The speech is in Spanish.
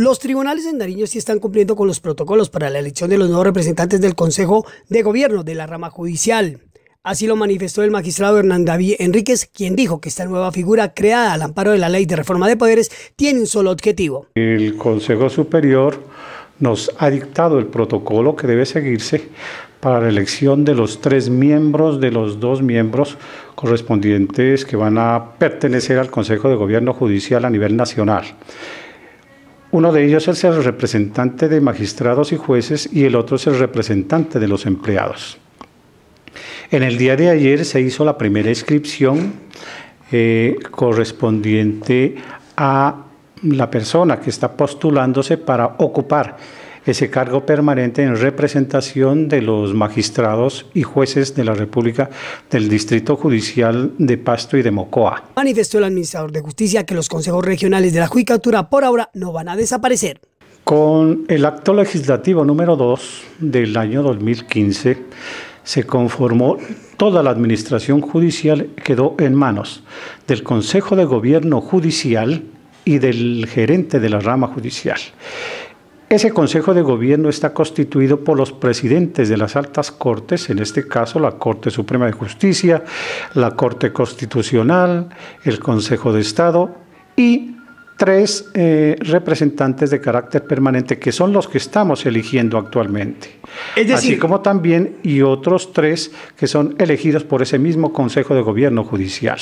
Los tribunales en Nariño sí están cumpliendo con los protocolos para la elección de los nuevos representantes del Consejo de Gobierno de la rama judicial. Así lo manifestó el magistrado Hernán David Enríquez, quien dijo que esta nueva figura creada al amparo de la ley de reforma de poderes tiene un solo objetivo. El Consejo Superior nos ha dictado el protocolo que debe seguirse para la elección de los tres miembros, de los dos miembros correspondientes que van a pertenecer al Consejo de Gobierno Judicial a nivel nacional. Uno de ellos es el representante de magistrados y jueces y el otro es el representante de los empleados. En el día de ayer se hizo la primera inscripción eh, correspondiente a la persona que está postulándose para ocupar ese cargo permanente en representación de los magistrados y jueces de la República del Distrito Judicial de Pasto y de Mocoa. Manifestó el administrador de justicia que los consejos regionales de la judicatura por ahora no van a desaparecer. Con el acto legislativo número 2 del año 2015 se conformó toda la administración judicial, quedó en manos del Consejo de Gobierno Judicial y del gerente de la rama judicial. Ese Consejo de Gobierno está constituido por los presidentes de las altas cortes, en este caso la Corte Suprema de Justicia, la Corte Constitucional, el Consejo de Estado y tres eh, representantes de carácter permanente, que son los que estamos eligiendo actualmente. así como también y otros tres que son elegidos por ese mismo Consejo de Gobierno Judicial.